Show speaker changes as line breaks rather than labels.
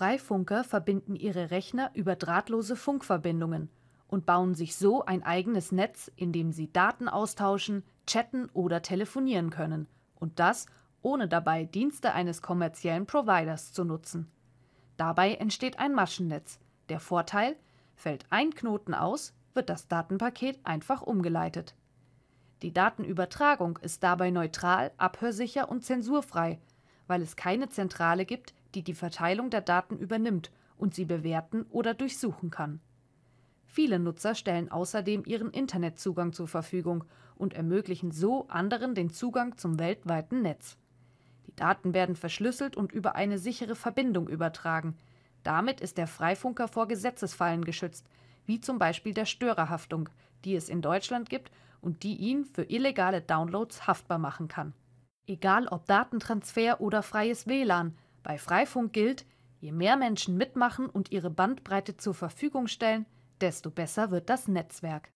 Freifunker verbinden ihre Rechner über drahtlose Funkverbindungen und bauen sich so ein eigenes Netz, in dem sie Daten austauschen, chatten oder telefonieren können und das, ohne dabei Dienste eines kommerziellen Providers zu nutzen. Dabei entsteht ein Maschennetz. Der Vorteil, fällt ein Knoten aus, wird das Datenpaket einfach umgeleitet. Die Datenübertragung ist dabei neutral, abhörsicher und zensurfrei, weil es keine Zentrale gibt, die die Verteilung der Daten übernimmt und sie bewerten oder durchsuchen kann. Viele Nutzer stellen außerdem ihren Internetzugang zur Verfügung und ermöglichen so anderen den Zugang zum weltweiten Netz. Die Daten werden verschlüsselt und über eine sichere Verbindung übertragen. Damit ist der Freifunker vor Gesetzesfallen geschützt, wie zum Beispiel der Störerhaftung, die es in Deutschland gibt und die ihn für illegale Downloads haftbar machen kann. Egal ob Datentransfer oder freies WLAN, bei Freifunk gilt, je mehr Menschen mitmachen und ihre Bandbreite zur Verfügung stellen, desto besser wird das Netzwerk